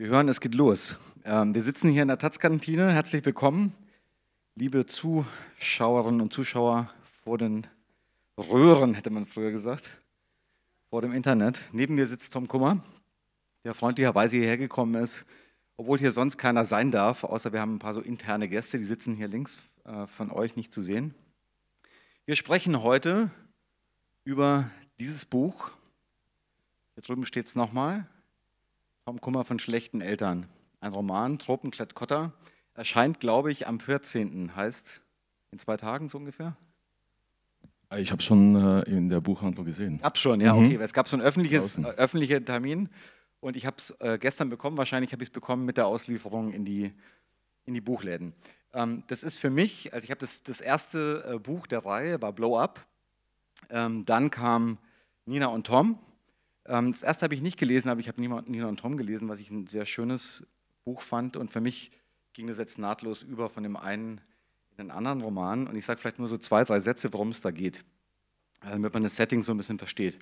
Wir hören, es geht los. Ähm, wir sitzen hier in der Taz-Kantine. Herzlich willkommen, liebe Zuschauerinnen und Zuschauer vor den Röhren, hätte man früher gesagt, vor dem Internet. Neben mir sitzt Tom Kummer, der freundlicherweise hierher gekommen ist, obwohl hier sonst keiner sein darf, außer wir haben ein paar so interne Gäste, die sitzen hier links äh, von euch nicht zu sehen. Wir sprechen heute über dieses Buch. Hier drüben steht es nochmal, vom Kummer von schlechten Eltern. Ein Roman, Tropenklettkotter, erscheint, glaube ich, am 14. heißt in zwei Tagen so ungefähr. Äh, ich habe schon äh, in der Buchhandlung gesehen. Hab schon, ja, mhm. okay. Es gab so einen äh, öffentlichen Termin und ich habe es äh, gestern bekommen. Wahrscheinlich habe ich es bekommen mit der Auslieferung in die, in die Buchläden. Ähm, das ist für mich, also ich habe das, das erste äh, Buch der Reihe war Blow Up. Ähm, dann kam Nina und Tom ähm, das erste habe ich nicht gelesen, aber ich habe Nina, Nina und Tom gelesen, was ich ein sehr schönes Buch fand. Und für mich ging das jetzt nahtlos über von dem einen in den anderen Roman. Und ich sage vielleicht nur so zwei, drei Sätze, worum es da geht, also damit man das Setting so ein bisschen versteht.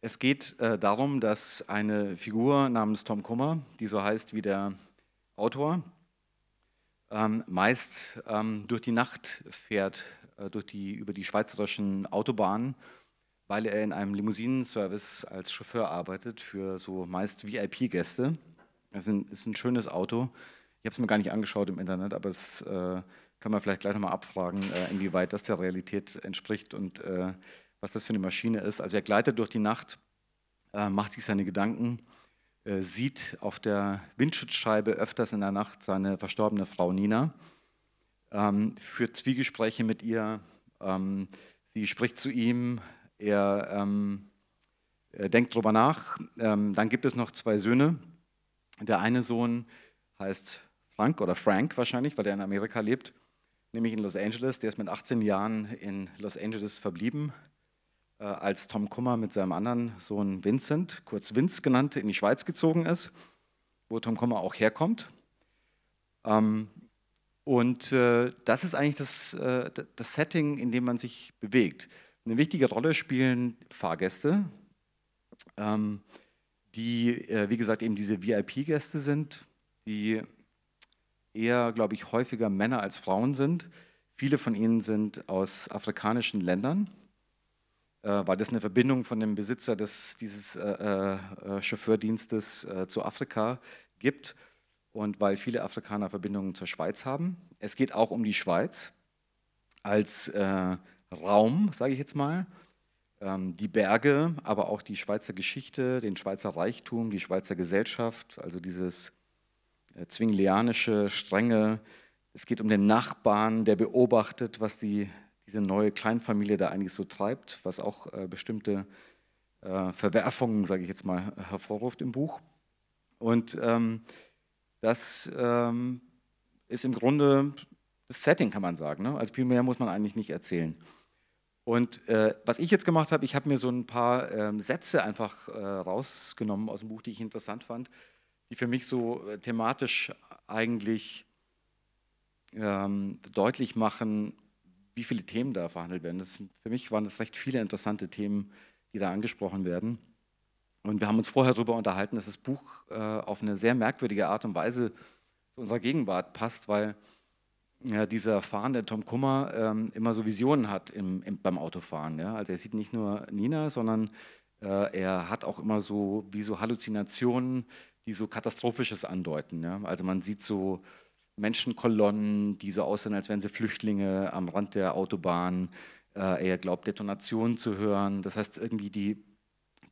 Es geht äh, darum, dass eine Figur namens Tom Kummer, die so heißt wie der Autor, ähm, meist ähm, durch die Nacht fährt, äh, durch die, über die schweizerischen Autobahnen weil er in einem Limousinenservice als Chauffeur arbeitet für so meist VIP-Gäste. Das ist ein, ist ein, schönes Auto. Ich habe es mir gar nicht angeschaut im Internet, aber das äh, kann man vielleicht gleich nochmal abfragen, äh, inwieweit das der Realität entspricht und äh, was das für eine Maschine ist. Also er gleitet durch die Nacht, äh, macht sich seine Gedanken, äh, sieht auf der Windschutzscheibe öfters in der Nacht seine verstorbene Frau Nina, ähm, führt Zwiegespräche mit ihr, ähm, sie spricht zu ihm, er, ähm, er äh, denkt darüber nach. Ähm, dann gibt es noch zwei Söhne. Der eine Sohn heißt Frank oder Frank wahrscheinlich, weil er in Amerika lebt, nämlich in Los Angeles. Der ist mit 18 Jahren in Los Angeles verblieben, äh, als Tom Kummer mit seinem anderen Sohn Vincent, kurz Vince genannt, in die Schweiz gezogen ist, wo Tom Kummer auch herkommt. Ähm, und äh, das ist eigentlich das, äh, das Setting, in dem man sich bewegt. Eine wichtige Rolle spielen Fahrgäste, ähm, die, äh, wie gesagt, eben diese VIP-Gäste sind, die eher, glaube ich, häufiger Männer als Frauen sind. Viele von ihnen sind aus afrikanischen Ländern, äh, weil das eine Verbindung von dem Besitzer des, dieses äh, äh Chauffeurdienstes äh, zu Afrika gibt und weil viele Afrikaner Verbindungen zur Schweiz haben. Es geht auch um die Schweiz als äh, Raum, sage ich jetzt mal. Ähm, die Berge, aber auch die Schweizer Geschichte, den Schweizer Reichtum, die Schweizer Gesellschaft, also dieses äh, zwinglianische, strenge. Es geht um den Nachbarn, der beobachtet, was die, diese neue Kleinfamilie da eigentlich so treibt, was auch äh, bestimmte äh, Verwerfungen, sage ich jetzt mal, hervorruft im Buch. Und ähm, das ähm, ist im Grunde das Setting, kann man sagen. Ne? Also viel mehr muss man eigentlich nicht erzählen. Und äh, was ich jetzt gemacht habe, ich habe mir so ein paar ähm, Sätze einfach äh, rausgenommen aus dem Buch, die ich interessant fand, die für mich so äh, thematisch eigentlich ähm, deutlich machen, wie viele Themen da verhandelt werden. Sind, für mich waren das recht viele interessante Themen, die da angesprochen werden. Und wir haben uns vorher darüber unterhalten, dass das Buch äh, auf eine sehr merkwürdige Art und Weise zu unserer Gegenwart passt, weil ja, dieser fahrende Tom Kummer ähm, immer so Visionen hat im, im, beim Autofahren. Ja? Also er sieht nicht nur Nina, sondern äh, er hat auch immer so wie so Halluzinationen, die so Katastrophisches andeuten. Ja? Also man sieht so Menschenkolonnen, die so aussehen, als wären sie Flüchtlinge am Rand der Autobahn. Äh, er glaubt, Detonationen zu hören. Das heißt, irgendwie die,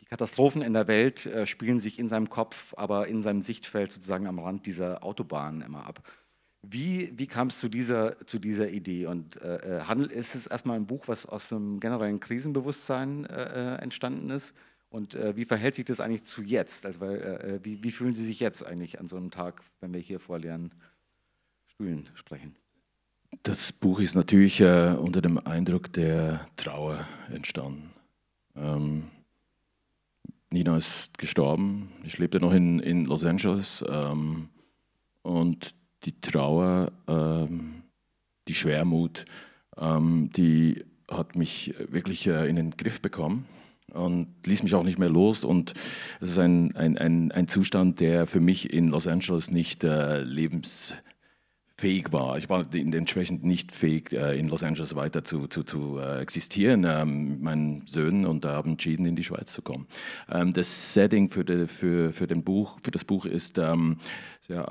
die Katastrophen in der Welt äh, spielen sich in seinem Kopf, aber in seinem Sichtfeld sozusagen am Rand dieser Autobahn immer ab. Wie, wie kam es zu dieser, zu dieser Idee? Und äh, äh, Handel ist es erstmal ein Buch, was aus einem generellen Krisenbewusstsein äh, äh, entstanden ist. Und äh, wie verhält sich das eigentlich zu jetzt? Also, weil, äh, wie, wie, fühlen Sie sich jetzt eigentlich an so einem Tag, wenn wir hier vor leeren Stühlen sprechen? Das Buch ist natürlich unter dem Eindruck der Trauer entstanden. Ähm, Nina ist gestorben. Ich lebte noch in, in Los Angeles. Ähm, und die Trauer, ähm, die Schwermut, ähm, die hat mich wirklich äh, in den Griff bekommen und ließ mich auch nicht mehr los. Und es ist ein, ein, ein, ein Zustand, der für mich in Los Angeles nicht äh, lebensfähig war. Ich war entsprechend nicht fähig, äh, in Los Angeles weiter zu, zu, zu äh, existieren ähm, mit meinen Söhnen und haben entschieden, in die Schweiz zu kommen. Ähm, das Setting für, de, für, für, den Buch, für das Buch ist ähm, sehr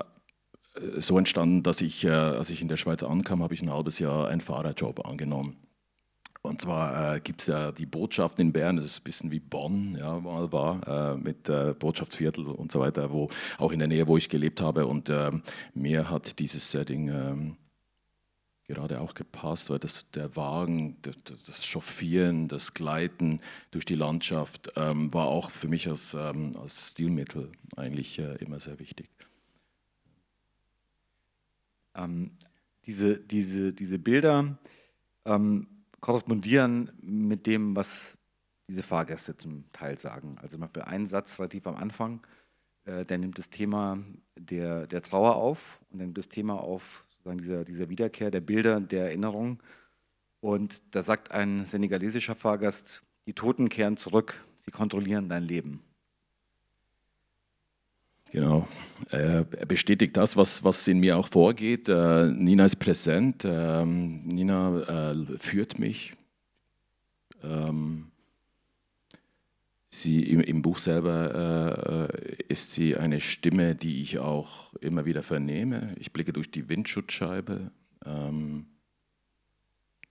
äh, so entstanden, dass ich, äh, als ich in der Schweiz ankam, habe ich ein halbes Jahr einen Fahrerjob angenommen. Und zwar äh, gibt es ja die Botschaften in Bern, das ist ein bisschen wie Bonn, ja, mal war, äh, mit äh, Botschaftsviertel und so weiter, wo auch in der Nähe, wo ich gelebt habe. Und ähm, mir hat dieses Setting äh, ähm, gerade auch gepasst, weil das, der Wagen, das, das Chauffieren, das Gleiten durch die Landschaft ähm, war auch für mich als, ähm, als Stilmittel eigentlich immer sehr wichtig. Ähm, diese, diese, diese Bilder ähm, korrespondieren mit dem, was diese Fahrgäste zum Teil sagen. Also zum Beispiel einen Satz relativ am Anfang, äh, der nimmt das Thema der, der Trauer auf und nimmt das Thema auf sozusagen dieser, dieser Wiederkehr der Bilder, der Erinnerung. Und da sagt ein senegalesischer Fahrgast, die Toten kehren zurück, sie kontrollieren dein Leben. Genau. Er äh, bestätigt das, was, was in mir auch vorgeht. Äh, Nina ist präsent. Ähm, Nina äh, führt mich. Ähm, sie, im, Buch selber ist sie eine Stimme, die ich auch immer wieder vernehme. Ich blicke durch die Windschutzscheibe. Ähm,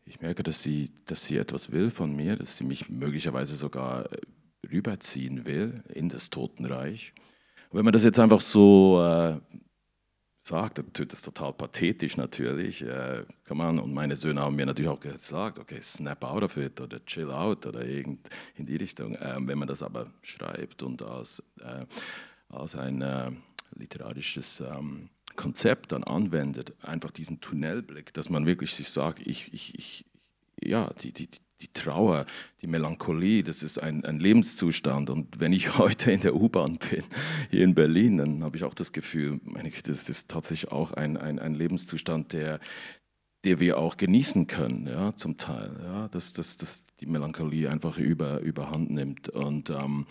ich merke, dass sie, dass sie etwas will von mir, dass sie mich möglicherweise sogar rüberziehen will in das Totenreich wenn man das jetzt einfach so äh, sagt, das ist total pathetisch natürlich, äh, kann man, und meine Söhne haben mir natürlich auch gesagt, okay, snap out of it oder chill out oder irgend in die Richtung. Ähm, wenn man das aber schreibt und als, äh, als ein äh, literarisches ähm, Konzept dann anwendet, einfach diesen Tunnelblick, dass man wirklich sich sagt, ich, ich, ich ja, die, die, die Trauer, die Melancholie, das ist ein, ein Lebenszustand. Und wenn ich heute in der U-Bahn bin, hier in Berlin, dann habe ich auch das Gefühl, das ist tatsächlich auch ein, ein, ein Lebenszustand, der, der wir auch genießen können, ja, zum Teil, ja, dass, dass, dass die Melancholie einfach über, überhand nimmt. Und ähm,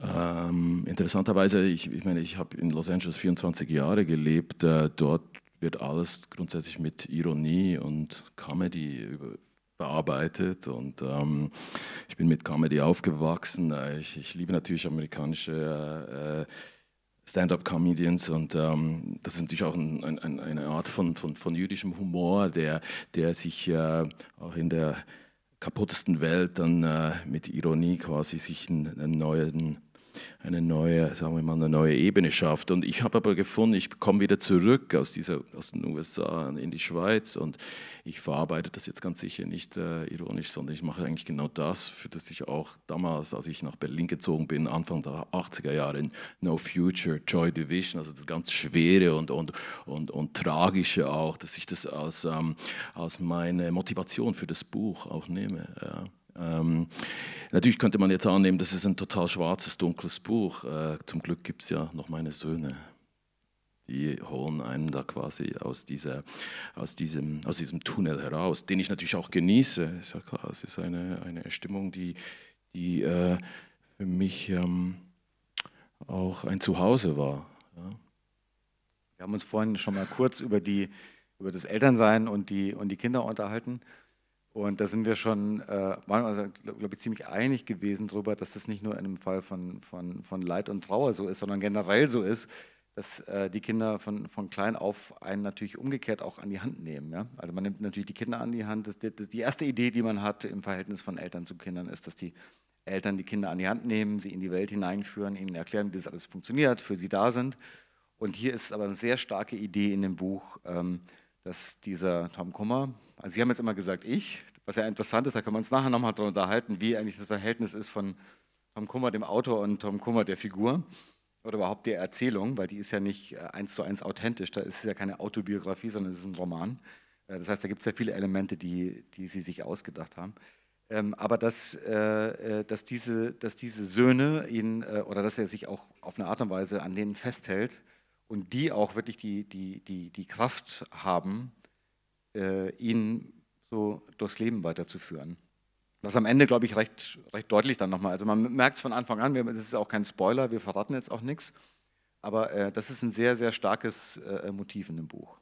ähm, interessanterweise, ich, ich meine, ich habe in Los Angeles 24 Jahre gelebt, äh, dort wird alles grundsätzlich mit Ironie und Comedy über, bearbeitet und ähm, ich bin mit Comedy aufgewachsen. Äh, ich, ich liebe natürlich amerikanische äh, Stand-up-Comedians und ähm, das ist natürlich auch ein, ein, eine Art von, von, von, jüdischem Humor, der, der sich äh, auch in der kaputtesten Welt dann äh, mit Ironie quasi sich einen, einen neuen eine neue, sagen wir mal, eine neue Ebene schafft. Und ich habe aber gefunden, ich komme wieder zurück aus, dieser, aus den USA in die Schweiz und ich verarbeite das jetzt ganz sicher nicht äh, ironisch, sondern ich mache eigentlich genau das, für das ich auch damals, als ich nach Berlin gezogen bin, Anfang der 80er Jahre in No Future, Joy Division, also das ganz Schwere und, und, und, und Tragische auch, dass ich das als, ähm, als meine Motivation für das Buch auch nehme. Ja. Ähm, natürlich könnte man jetzt annehmen, das ist ein total schwarzes, dunkles Buch. Äh, zum Glück gibt es ja noch meine Söhne. Die holen einen da quasi aus, dieser, aus, diesem, aus diesem Tunnel heraus, den ich natürlich auch genieße. Ist ja klar, es ist eine, eine Stimmung, die, die äh, für mich ähm, auch ein Zuhause war. Ja. Wir haben uns vorhin schon mal kurz über, die, über das Elternsein und die, und die Kinder unterhalten. Und da sind wir schon, äh, also, glaube ich, ziemlich einig gewesen darüber, dass das nicht nur in einem Fall von, von, von Leid und Trauer so ist, sondern generell so ist, dass äh, die Kinder von, von klein auf einen natürlich umgekehrt auch an die Hand nehmen. Ja? Also man nimmt natürlich die Kinder an die Hand. Das, das, die erste Idee, die man hat im Verhältnis von Eltern zu Kindern, ist, dass die Eltern die Kinder an die Hand nehmen, sie in die Welt hineinführen, ihnen erklären, wie das alles funktioniert, für sie da sind. Und hier ist aber eine sehr starke Idee in dem Buch, ähm, dass dieser Tom Kummer, also Sie haben jetzt immer gesagt, ich, was ja interessant ist, da können wir uns nachher nochmal drüber unterhalten, wie eigentlich das Verhältnis ist von Tom Kummer, dem Autor, und Tom Kummer, der Figur. Oder überhaupt der Erzählung, weil die ist ja nicht äh, eins zu eins authentisch. Da ist es ja keine Autobiografie, sondern es ist ein Roman. Äh, das heißt, da gibt es ja viele Elemente, die, die sie sich ausgedacht haben. Ähm, aber dass, äh, äh, dass, diese, dass diese Söhne ihn, äh, oder dass er sich auch auf eine Art und Weise an denen festhält und die auch wirklich die, die, die, die Kraft haben, äh, ihn so durchs Leben weiterzuführen. Das ist am Ende, glaube ich, recht, recht deutlich dann nochmal. Also man merkt es von Anfang an, wir, das ist auch kein Spoiler, wir verraten jetzt auch nichts. Aber äh, das ist ein sehr, sehr starkes äh, Motiv in dem Buch.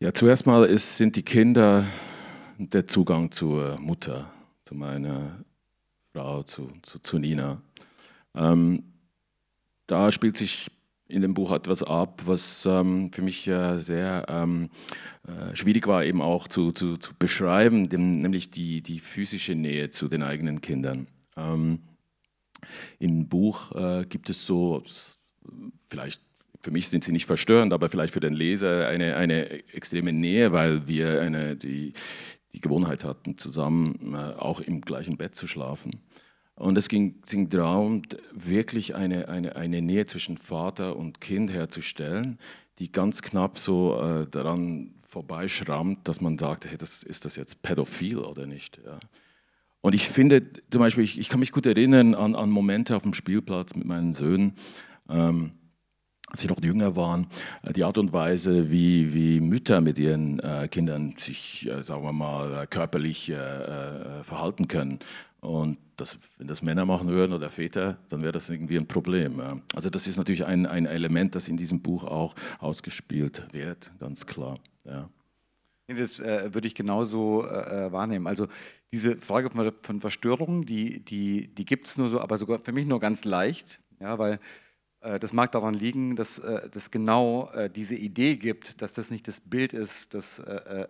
Ja, zuerst mal ist, sind die Kinder der Zugang zur Mutter, zu meiner Frau, zu, zu, zu Nina. Ähm, da spielt sich in dem Buch etwas ab, was ähm, für mich äh, sehr ähm, äh, schwierig war, eben auch zu, zu, zu beschreiben, dem, nämlich die, die physische Nähe zu den eigenen Kindern. Ähm, Im Buch äh, gibt es so, vielleicht für mich sind sie nicht verstörend, aber vielleicht für den Leser eine, eine extreme Nähe, weil wir eine, die, die Gewohnheit hatten, zusammen äh, auch im gleichen Bett zu schlafen. Und es ging, ging darum, wirklich eine, eine, eine Nähe zwischen Vater und Kind herzustellen, die ganz knapp so äh, daran vorbeischrammt, dass man sagt, hey, das, ist das jetzt pädophil oder nicht? Ja. Und ich finde, zum Beispiel, ich, ich, kann mich gut erinnern an, an Momente auf dem Spielplatz mit meinen Söhnen, ähm, als sie noch jünger waren, äh, die Art und Weise, wie, wie Mütter mit ihren äh, Kindern sich, äh, sagen wir mal, äh, körperlich äh, äh, verhalten können. Und das, wenn das Männer machen würden oder Väter, dann wäre das irgendwie ein Problem. Ja. Also das ist natürlich ein, ein Element, das in diesem Buch auch ausgespielt wird, ganz klar. Ja. Das äh, würde ich genauso äh, äh, wahrnehmen. Also diese Frage von, von Verstörung, die, die, die gibt es nur so, aber sogar für mich nur ganz leicht, ja, weil äh, das mag daran liegen, dass es äh, genau äh, diese Idee gibt, dass das nicht das Bild ist, das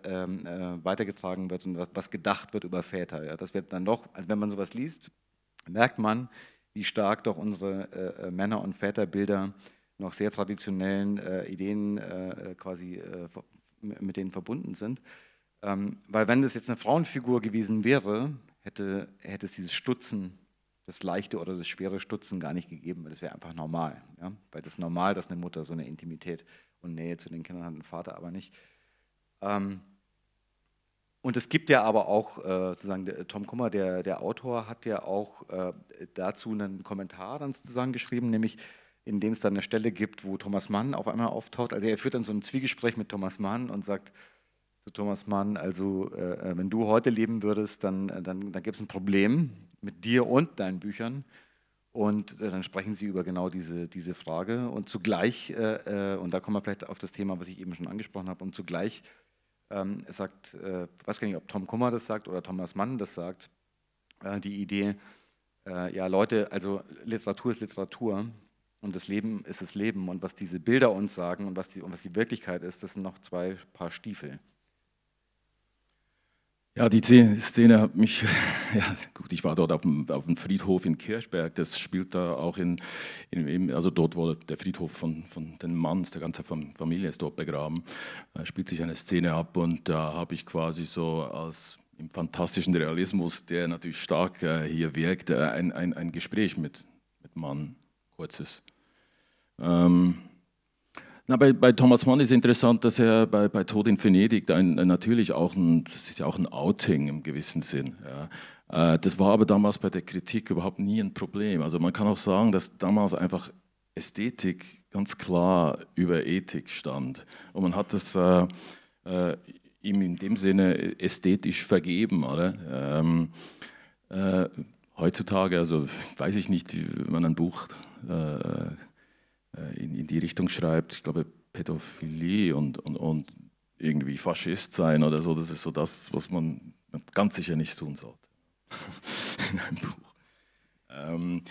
ähm, weitergetragen wird und was gedacht wird über Väter. Das wird dann doch, also wenn man sowas liest, merkt man, wie stark doch unsere Männer- und Väterbilder noch sehr traditionellen Ideen quasi mit denen verbunden sind. Ähm, weil wenn das jetzt eine Frauenfigur gewesen wäre, hätte, hätte es dieses Stutzen das leichte oder das schwere Stutzen gar nicht gegeben, weil das wäre einfach normal. Ja? Weil das ist normal, dass eine Mutter so eine Intimität und Nähe zu den Kindern hat, ein Vater aber nicht. Ähm, und es gibt ja aber auch, äh, sozusagen, der, Tom Kummer, der, der Autor, hat ja auch äh, dazu einen Kommentar dann sozusagen geschrieben, nämlich in dem es dann eine Stelle gibt, wo Thomas Mann auf einmal auftaucht. Also er führt dann so ein Zwiegespräch mit Thomas Mann und sagt zu Thomas Mann, also äh, äh wenn du heute leben würdest, dann, äh, dann, dann gäbe es ein Problem mit dir und deinen Büchern. Und äh, dann sprechen sie über genau diese, diese Frage. Und zugleich, äh, äh, und da kommen wir vielleicht auf das Thema, was ich eben schon angesprochen habe, und zugleich ähm, sagt, äh, weiß gar nicht, ob Tom Kummer das sagt oder Thomas Mann das sagt, äh, die Idee, äh, ja Leute, also Literatur ist Literatur und das Leben ist das Leben. Und was diese Bilder uns sagen und was die, und was die Wirklichkeit ist, das sind noch zwei Paar Stiefel. Ja, die Szene hat mich, ja gut, ich war dort auf dem, auf dem Friedhof in Kirchberg, das spielt da auch in, in also dort wurde der Friedhof von, von den Manns, der ganze Familie ist dort begraben, da spielt sich eine Szene ab und da habe ich quasi so als im fantastischen Realismus, der natürlich stark äh, hier wirkt, äh, ein, ein, ein Gespräch mit, mit Mann, kurzes. Ähm, na, bei, bei, Thomas Mann ist interessant, dass er bei, bei Tod in Venedig ein, natürlich auch ein, das ist ja auch ein Outing im gewissen Sinn. Ja. Äh, das war aber damals bei der Kritik überhaupt nie ein Problem. Also man kann auch sagen, dass damals einfach Ästhetik ganz klar über Ethik stand. Und man hat das äh, äh ihm in dem Sinne ästhetisch vergeben, oder? Ähm, äh, heutzutage, also weiß ich nicht, wie man ein Buch äh, in, in, die Richtung schreibt, ich glaube, Pädophilie und, und, und irgendwie Faschist sein oder so, das ist so das, was man ganz sicher nicht tun sollte in einem Buch. Ähm,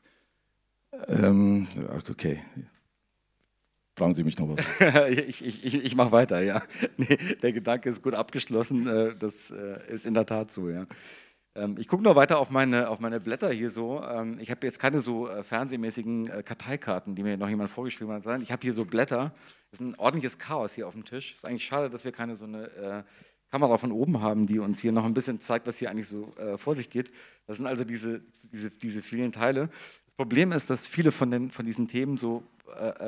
ähm, okay. Fragen Sie mich noch was. ich ich, ich mache weiter, ja. Nee, der Gedanke ist gut abgeschlossen. Äh, das äh, ist in der Tat so, ja. Ähm, ich gucke noch weiter auf meine, auf meine Blätter hier so. Ähm, ich habe jetzt keine so äh, fernsehmäßigen äh, Karteikarten, die mir noch jemand vorgeschrieben hat. Ich habe hier so Blätter. Es ist ein ordentliches Chaos hier auf dem Tisch. Ist eigentlich schade, dass wir keine so eine äh, Kamera von oben haben, die uns hier noch ein bisschen zeigt, was hier eigentlich so vor sich geht. Das sind also diese, diese, diese vielen Teile. Das Problem ist, dass viele von, den, von diesen Themen so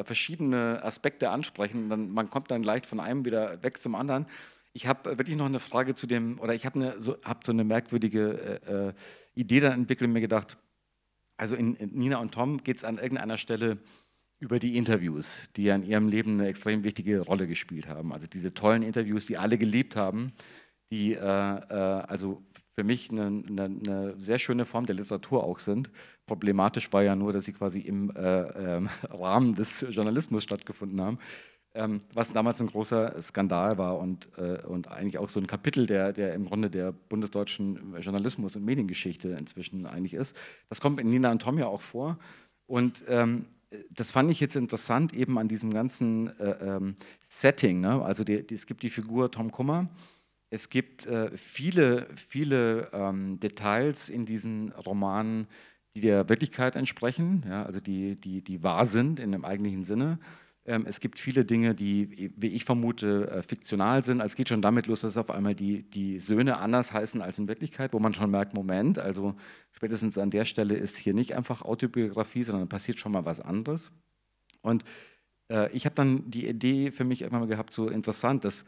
verschiedene Aspekte ansprechen. Dann, man kommt dann leicht von einem wieder weg zum anderen. Ich habe äh, wirklich noch eine Frage zu dem, oder ich habe eine, so, hab so eine merkwürdige äh, äh, Idee dann entwickelt und mir gedacht, also in, in Nina und Tom geht es an irgendeiner Stelle über die Interviews, die ja in ihrem Leben eine extrem wichtige Rolle gespielt haben. Also diese tollen Interviews, die alle gelebt haben, die äh, äh, also für mich eine, eine, eine, sehr schöne Form der Literatur auch sind. Problematisch war ja nur, dass sie quasi im äh, ähm, Rahmen des Journalismus stattgefunden haben. Ähm, was damals ein großer Skandal war und, äh, und eigentlich auch so ein Kapitel, der, der im Grunde der bundesdeutschen Journalismus- und Mediengeschichte inzwischen eigentlich ist. Das kommt in Nina und Tom ja auch vor. Und ähm, das fand ich jetzt interessant, eben an diesem ganzen äh, ähm, Setting. Ne? Also die, die, es gibt die Figur Tom Kummer, es gibt äh, viele, viele ähm, Details in diesen Romanen, die der Wirklichkeit entsprechen, ja? also die, die, die wahr sind in dem eigentlichen Sinne. Ähm, es gibt viele Dinge, die, wie ich vermute, äh, fiktional sind. Also es geht schon damit los, dass auf einmal die, die Söhne anders heißen als in Wirklichkeit, wo man schon merkt, Moment, also spätestens an der Stelle ist hier nicht einfach Autobiografie, sondern passiert schon mal was anderes. Und äh, ich habe dann die Idee für mich irgendwann mal gehabt, so interessant, dass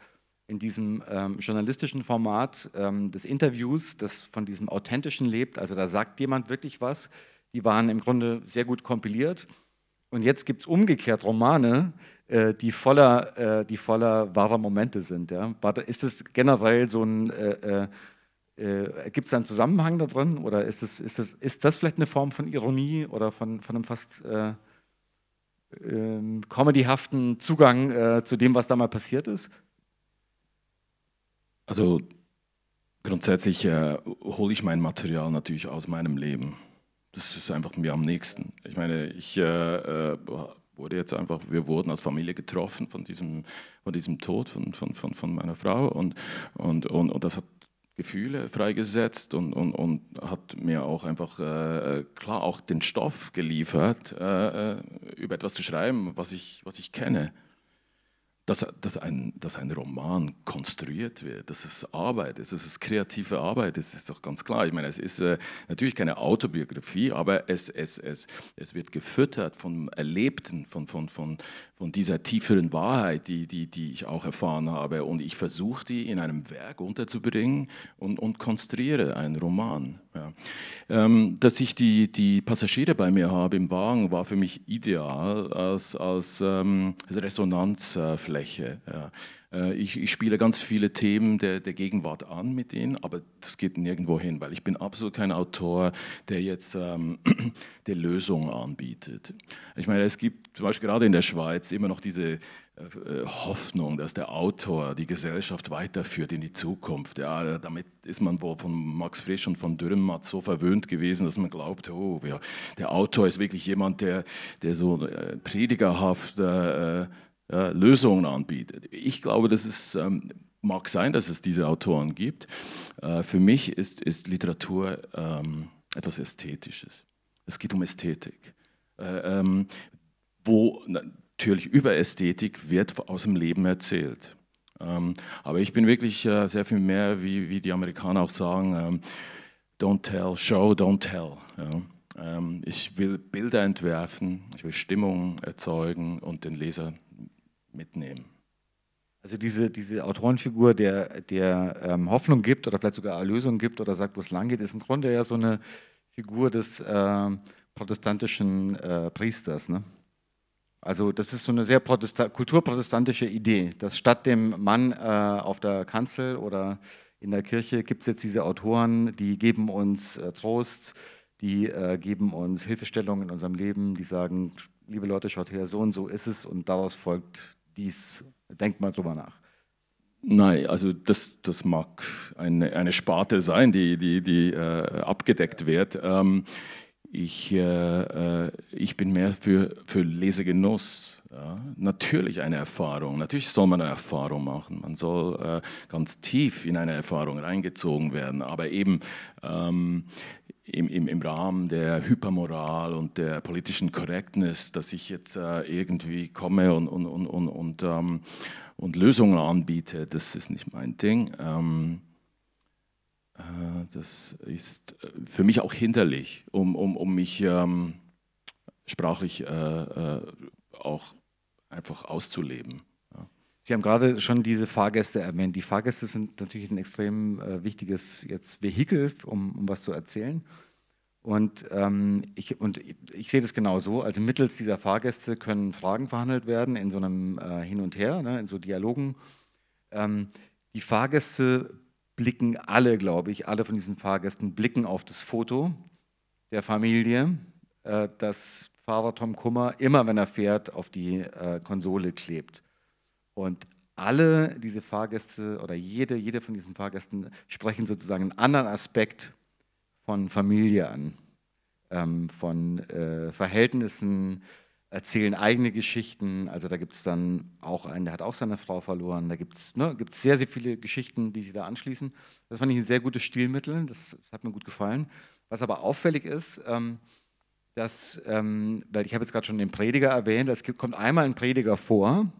in diesem ähm, journalistischen Format ähm, des Interviews, das von diesem Authentischen lebt, also da sagt jemand wirklich was, die waren im Grunde sehr gut kompiliert und jetzt gibt es umgekehrt Romane, äh, die voller, äh, die voller wahrer Momente sind. Ja? Ist es generell so ein, äh, äh, äh gibt es einen Zusammenhang da drin oder ist, es, ist, es, ist das vielleicht eine Form von Ironie oder von, von einem fast äh, äh, comedyhaften Zugang zu dem, was da mal passiert ist? Also grundsätzlich hole ich mein Material natürlich aus meinem Leben das ist einfach mir am nächsten. Ich meine, ich äh, äh, wurde jetzt einfach, wir wurden als Familie getroffen von diesem, von diesem Tod von, von, von, von meiner Frau und, und, und, und das hat Gefühle freigesetzt und, und, und hat mir auch einfach äh, klar auch den Stoff geliefert, äh, äh über etwas zu schreiben, was ich, was ich kenne dass, dass, ein, dass ein Roman konstruiert wird, dass es Arbeit ist, dass es kreative Arbeit ist, ist doch ganz klar. Ich meine, es ist äh, natürlich keine Autobiografie, aber es, es, es, es wird gefüttert vom Erlebten, von, von, von, von dieser tieferen Wahrheit, die, die, die ich auch erfahren habe. Und ich versuche, die in einem Werk unterzubringen und, und konstruiere einen Roman. Ja. Ähm, dass ich die, die Passagiere bei mir habe im Wagen, war für mich ideal als, als ähm, Resonanz äh, Oberfläche. Ja. Äh, ich, ich, spiele ganz viele Themen der, der, Gegenwart an mit denen, aber das geht nirgendwo hin, weil ich bin absolut kein Autor, der jetzt ähm, der Lösung anbietet. Ich meine, es gibt zum Beispiel gerade in der Schweiz immer noch diese äh, Hoffnung, dass der Autor die Gesellschaft weiterführt in die Zukunft. Ja, damit ist man wohl von Max Frisch und von Dürrenmatt so verwöhnt gewesen, dass man glaubt, oh, ja, der Autor ist wirklich jemand, der, der so äh, predigerhaft äh, äh äh, Lösungen anbietet. Ich glaube, dass es ähm, mag sein, dass es diese Autoren gibt. Äh, für mich ist, ist Literatur ähm, etwas Ästhetisches. Es geht um Ästhetik. Äh, ähm, wo natürlich über Ästhetik wird aus dem Leben erzählt. Ähm, aber ich bin wirklich äh, sehr viel mehr, wie, wie die Amerikaner auch sagen, ähm, don't tell, show, don't tell. Ja? Ähm, ich will Bilder entwerfen, ich will Stimmung erzeugen und den Leser mitnehmen. Also diese, diese Autorenfigur, der, der ähm, Hoffnung gibt oder vielleicht sogar Erlösung gibt oder sagt, wo es lang geht, ist im Grunde ja so eine Figur des äh, protestantischen äh, Priesters. Ne? Also das ist so eine sehr kulturprotestantische Idee, dass statt dem Mann äh, auf der Kanzel oder in der Kirche gibt es jetzt diese Autoren, die geben uns äh, Trost, die äh, geben uns Hilfestellung in unserem Leben, die sagen, liebe Leute, schaut her, so und so ist es und daraus folgt dies, denkt mal drüber nach. Nein, also das, das mag eine, eine Sparte sein, die, die, die äh, abgedeckt wird. Ähm, ich, äh, äh, ich bin mehr für, für Lesegenuss. Ja, natürlich eine Erfahrung, natürlich soll man eine Erfahrung machen, man soll äh, ganz tief in eine Erfahrung reingezogen werden, aber eben ähm, im, im, im Rahmen der Hypermoral und der politischen Correctness, dass ich jetzt äh, irgendwie komme und, und, und, und, und, ähm, und, Lösungen anbiete. Das ist nicht mein Ding. Ähm, äh, das ist äh, für mich auch hinderlich, um, um, um mich ähm, sprachlich äh, äh auch einfach auszuleben. Sie haben gerade schon diese Fahrgäste erwähnt. Die Fahrgäste sind natürlich ein extrem äh, wichtiges jetzt Vehikel, um, um was zu erzählen. Und, ähm, ich, und ich sehe das genau so. Also mittels dieser Fahrgäste können Fragen verhandelt werden in so einem äh, Hin und Her, ne, in so Dialogen. Ähm, die Fahrgäste blicken alle, glaube ich, alle von diesen Fahrgästen blicken auf das Foto der Familie, äh, das Fahrer Tom Kummer immer, wenn er fährt, auf die äh, Konsole klebt. Und alle diese Fahrgäste oder jede, jede von diesen Fahrgästen sprechen sozusagen einen anderen Aspekt von Familie an, ähm, von äh, Verhältnissen, erzählen eigene Geschichten. Also da gibt es dann auch einen, der hat auch seine Frau verloren. Da gibt es ne, gibt's sehr, sehr viele Geschichten, die sie da anschließen. Das fand ich ein sehr gutes Stilmittel, das, das hat mir gut gefallen. Was aber auffällig ist, ähm, dass, ähm, weil ich habe jetzt gerade schon den Prediger erwähnt, es kommt einmal ein Prediger vor,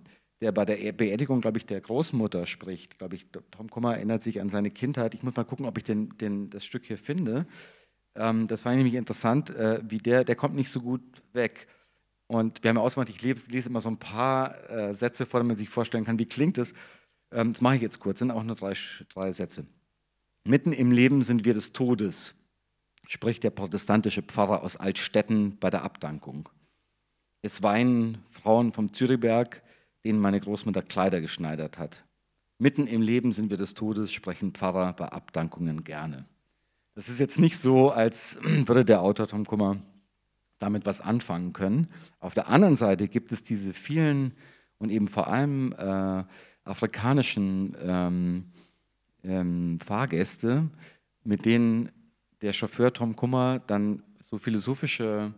der bei der Beerdigung, glaube ich, der Großmutter spricht. Glaube ich, Tom Kummer erinnert sich an seine Kindheit. Ich muss mal gucken, ob ich den, den, das Stück hier finde. Ähm, das war nämlich interessant, äh, wie der, der kommt nicht so gut weg. Und wir haben ja ausgemacht, ich lese, lese immer so ein paar äh, Sätze vor, damit man sich vorstellen kann, wie klingt es. Das? Ähm, das mache ich jetzt kurz, sind auch nur drei, drei Sätze. Mitten im Leben sind wir des Todes, spricht der protestantische Pfarrer aus Altstetten bei der Abdankung. Es weinen Frauen vom Zürichberg, denen meine Großmutter Kleider geschneidert hat. Mitten im Leben sind wir des Todes, sprechen Pfarrer bei Abdankungen gerne. Das ist jetzt nicht so, als würde der Autor Tom Kummer damit was anfangen können. Auf der anderen Seite gibt es diese vielen und eben vor allem äh, afrikanischen ähm, ähm, Fahrgäste, mit denen der Chauffeur Tom Kummer dann so philosophische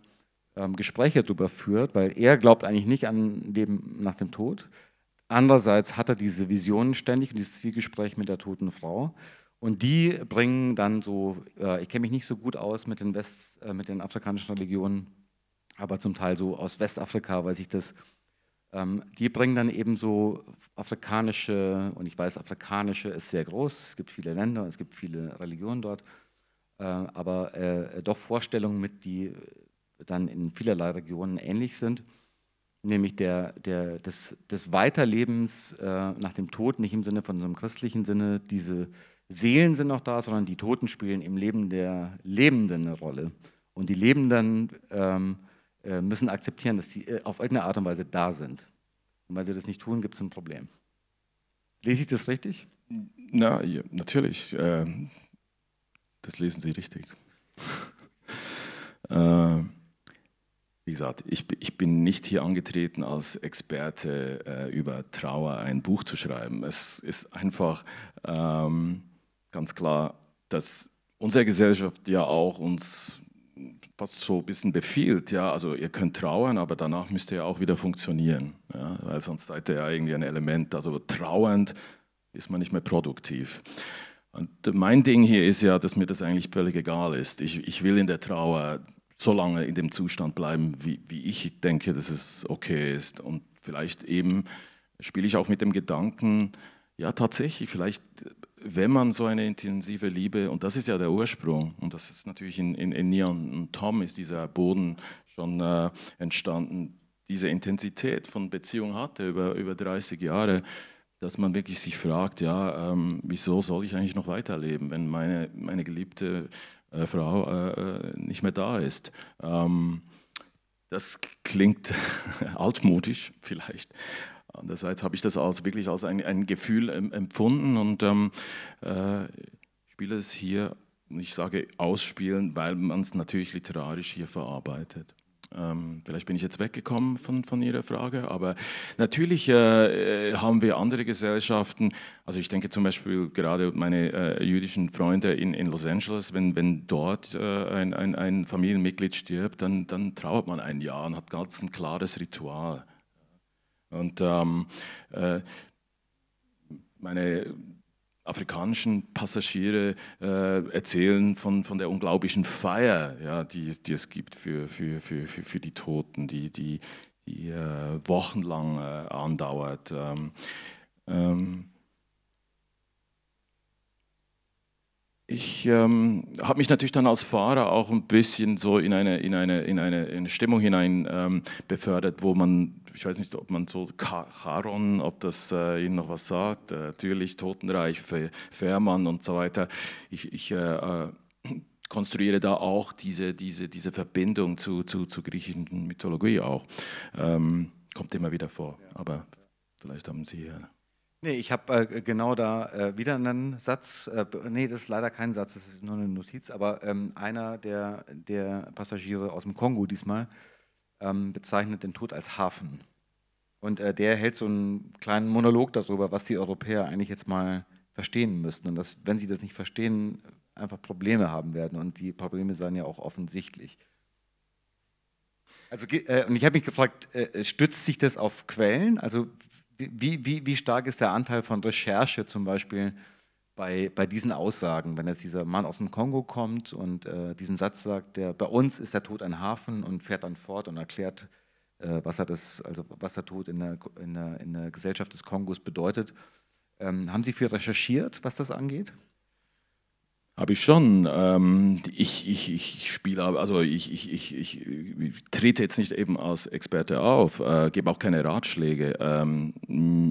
ähm, Gespräche darüber führt, weil er glaubt eigentlich nicht an Leben nach dem Tod. Andererseits hat er diese Visionen ständig und dieses Zwiegespräch mit der toten Frau. Und die bringen dann so, äh, ich kenne mich nicht so gut aus mit den, West, äh, mit den afrikanischen Religionen, aber zum Teil so aus Westafrika weiß ich das. Ähm, die bringen dann eben so afrikanische, und ich weiß, afrikanische ist sehr groß, es gibt viele Länder, es gibt viele Religionen dort, äh, aber äh, doch Vorstellungen mit, die dann in vielerlei Regionen ähnlich sind, nämlich der, der, des, des Weiterlebens äh, nach dem Tod, nicht im Sinne von so einem christlichen Sinne, diese Seelen sind noch da, sondern die Toten spielen im Leben der Lebenden eine Rolle. Und die Lebenden ähm, äh, müssen akzeptieren, dass sie äh, auf irgendeine Art und Weise da sind. Und weil sie das nicht tun, gibt es ein Problem. Lese ich das richtig? Na, ja, natürlich. Ähm, das lesen Sie richtig. äh, wie gesagt, ich, ich, bin nicht hier angetreten, als Experte äh, über Trauer ein Buch zu schreiben. Es ist einfach ähm, ganz klar, dass unsere Gesellschaft ja auch uns fast so ein bisschen befiehlt, ja, also ihr könnt trauern, aber danach müsst ihr ja auch wieder funktionieren, ja? weil sonst seid ihr ja irgendwie ein Element, also trauernd ist man nicht mehr produktiv. Und mein Ding hier ist ja, dass mir das eigentlich völlig egal ist. Ich, ich will in der Trauer so lange in dem Zustand bleiben, wie, wie ich denke, dass es okay ist. Und vielleicht eben spiele ich auch mit dem Gedanken, ja tatsächlich, vielleicht, wenn man so eine intensive Liebe, und das ist ja der Ursprung, und das ist natürlich in, in, in Neon und Tom ist dieser Boden schon äh, entstanden, diese Intensität von Beziehung hatte über, über 30 Jahre, dass man wirklich sich fragt, ja, ähm, wieso soll ich eigentlich noch weiterleben, wenn meine, meine Geliebte äh, Frau äh, äh, nicht mehr da ist. Ähm, das klingt altmodisch vielleicht. Andererseits habe ich das als, wirklich als ein, ein Gefühl ähm, empfunden und ähm, äh, spiele es hier, ich sage ausspielen, weil man es natürlich literarisch hier verarbeitet. Ähm, vielleicht bin ich jetzt weggekommen von, von Ihrer Frage, aber natürlich äh, äh, haben wir andere Gesellschaften, also ich denke zum Beispiel gerade meine äh, jüdischen Freunde in, in Los Angeles, wenn, wenn dort äh, ein, ein, ein, Familienmitglied stirbt, dann, dann trauert man ein Jahr und hat ganz ein klares Ritual. Und ähm, äh, meine afrikanischen Passagiere äh, erzählen von, von der unglaublichen Feier, ja, die, die es gibt für, für, für, für, für die Toten, die, die, die äh, wochenlang äh, andauert. Ähm, ähm, ich ähm, habe mich natürlich dann als Fahrer auch ein bisschen so in eine, in eine, in eine, in eine Stimmung hinein ähm, befördert, wo man, ich weiß nicht, ob man so Charon, ob das äh, Ihnen noch was sagt, äh, natürlich Totenreich, Fährmann und so weiter. Ich, ich äh, äh, konstruiere da auch diese, diese, diese Verbindung zu, zu, zu griechischen Mythologie auch. Ähm, kommt immer wieder vor, aber vielleicht haben Sie hier. Äh, Nee, ich habe äh, genau da äh, wieder einen Satz. Äh, nee, das ist leider kein Satz, das ist nur eine Notiz. Aber ähm, einer der, der Passagiere aus dem Kongo diesmal ähm, bezeichnet den Tod als Hafen. Und äh, der hält so einen kleinen Monolog darüber, was die Europäer eigentlich jetzt mal verstehen müssten. Und dass, wenn sie das nicht verstehen, einfach Probleme haben werden. Und die Probleme seien ja auch offensichtlich. Also, äh, und ich habe mich gefragt, äh, äh, stützt sich das auf Quellen? Also wie, wie, wie stark ist der Anteil von Recherche zum Beispiel bei, bei diesen Aussagen, wenn jetzt dieser Mann aus dem Kongo kommt und äh, diesen Satz sagt, der bei uns ist der Tod ein Hafen und fährt dann fort und erklärt, äh, was, er das, also was der Tod in der, in der, in der Gesellschaft des Kongos bedeutet. Ähm, haben Sie viel recherchiert, was das angeht? Habe ich schon. Ähm, ich, ich, ich spiele, also ich, ich, ich, trete jetzt nicht eben als Experte auf, äh, gebe auch keine Ratschläge. Ähm,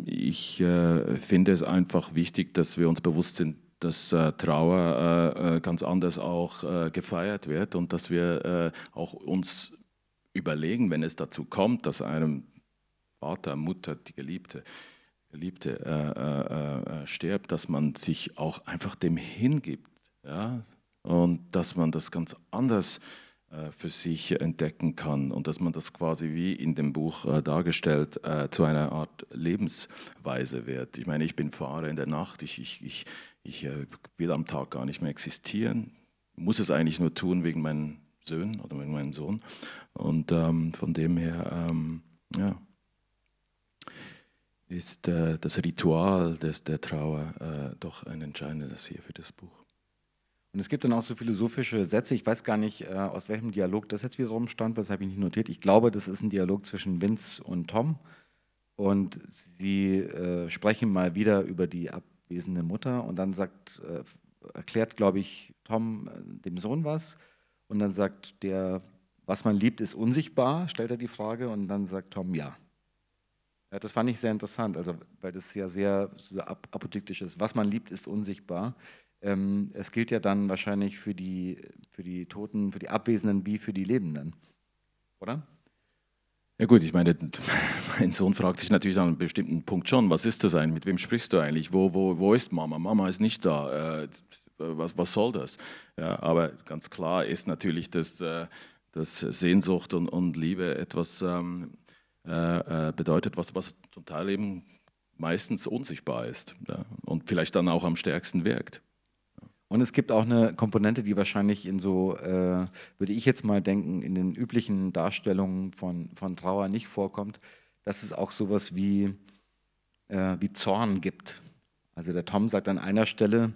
ich äh, finde es einfach wichtig, dass wir uns bewusst sind, dass äh, Trauer äh, äh, ganz anders auch äh, gefeiert wird und dass wir auch uns überlegen, wenn es dazu kommt, dass einem Vater, Mutter, die Geliebte, Geliebte stirbt, dass man sich auch einfach dem hingibt ja? Und dass man das ganz anders äh, für sich entdecken kann und dass man das quasi wie in dem Buch äh, dargestellt äh, zu einer Art Lebensweise wird. Ich meine, ich bin Fahrer in der Nacht, ich, ich, ich, ich äh, will am Tag gar nicht mehr existieren, muss es eigentlich nur tun wegen meinen Söhnen oder wegen meinem Sohn. Und ähm, von dem her, ähm, ja ist äh, das Ritual des, der Trauer äh, doch ein entscheidendes hier für das Buch. Und es gibt dann auch so philosophische Sätze, ich weiß gar nicht, äh, aus welchem Dialog das jetzt wiederum stammt, weshalb ich nicht notiert. Ich glaube, das ist ein Dialog zwischen Vince und Tom. Und sie äh, sprechen mal wieder über die abwesende Mutter und dann sagt, äh, erklärt, glaube ich, Tom äh, dem Sohn was. Und dann sagt der, was man liebt, ist unsichtbar, stellt er die Frage und dann sagt Tom ja. ja das fand ich sehr interessant, also, weil das ja sehr, sehr apodiktisch ist. Was man liebt, ist unsichtbar ähm, es gilt ja dann wahrscheinlich für die, für die Toten, für die Abwesenden wie für die Lebenden, oder? Ja gut, ich meine, mein Sohn fragt sich natürlich an einem bestimmten Punkt schon, was ist das eigentlich, mit wem sprichst du eigentlich, wo, wo, wo ist Mama, Mama ist nicht da, äh, was, was soll das? Ja, aber ganz klar ist natürlich, dass, äh, dass Sehnsucht und, und Liebe etwas ähm, äh, äh, bedeutet, was, was zum Teil eben meistens unsichtbar ist ja, und vielleicht dann auch am stärksten wirkt. Und es gibt auch eine Komponente, die wahrscheinlich in so, äh, würde ich jetzt mal denken, in den üblichen Darstellungen von, von Trauer nicht vorkommt, dass es auch sowas wie, äh, wie Zorn gibt. Also der Tom sagt an einer Stelle,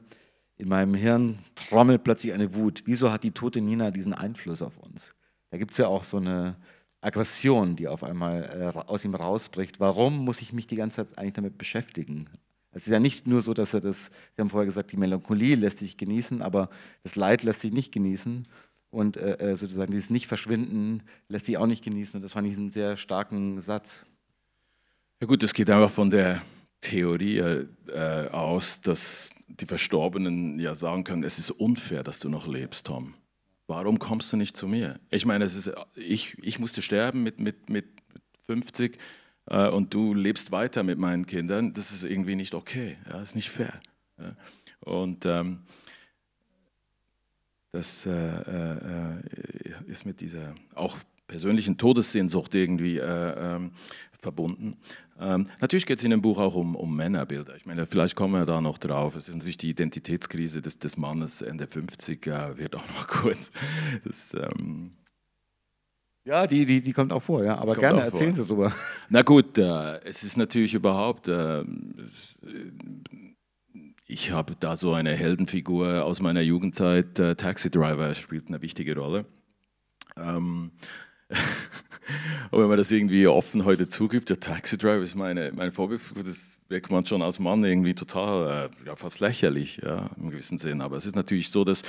in meinem Hirn trommelt plötzlich eine Wut. Wieso hat die tote Nina diesen Einfluss auf uns? Da gibt es ja auch so eine Aggression, die auf einmal äh, aus ihm rausbricht. Warum muss ich mich die ganze Zeit eigentlich damit beschäftigen? Es ist ja nicht nur so, dass er das, Sie haben vorher gesagt, die Melancholie lässt sich genießen, aber das Leid lässt sich nicht genießen. Und äh, äh, sozusagen dieses Nicht-Verschwinden lässt sich auch nicht genießen. Und das fand ich einen sehr starken Satz. Ja gut, das geht einfach von der Theorie äh, aus, dass die Verstorbenen ja sagen können, es ist unfair, dass du noch lebst, Tom. Warum kommst du nicht zu mir? Ich meine, es ist, ich, ich musste sterben mit, mit, mit 50 äh, und du lebst weiter mit meinen Kindern, das ist irgendwie nicht okay, ja, ist nicht fair. Ja. Und ähm, das äh, äh, ist mit dieser auch persönlichen Todessehnsucht irgendwie äh, ähm, verbunden. Ähm, natürlich geht es in dem Buch auch um, um, Männerbilder. Ich meine, vielleicht kommen wir da noch drauf. Es ist natürlich die Identitätskrise des, des Mannes Ende 50 äh, wird auch noch kurz. Das, ähm, ja, die, die, die kommt auch vor, ja. Aber kommt gerne erzählen vor. Sie drüber. Na gut, äh, es ist natürlich überhaupt. Äh, es, äh, ich habe da so eine Heldenfigur aus meiner Jugendzeit. Äh, Taxi Driver spielt eine wichtige Rolle. Ähm, und wenn man das irgendwie offen heute zugibt, der Taxi Driver ist meine, mein Vorbild, das wirkt man schon als Mann irgendwie total, äh, ja, fast lächerlich, ja, im gewissen Sinn. Aber es ist natürlich so, dass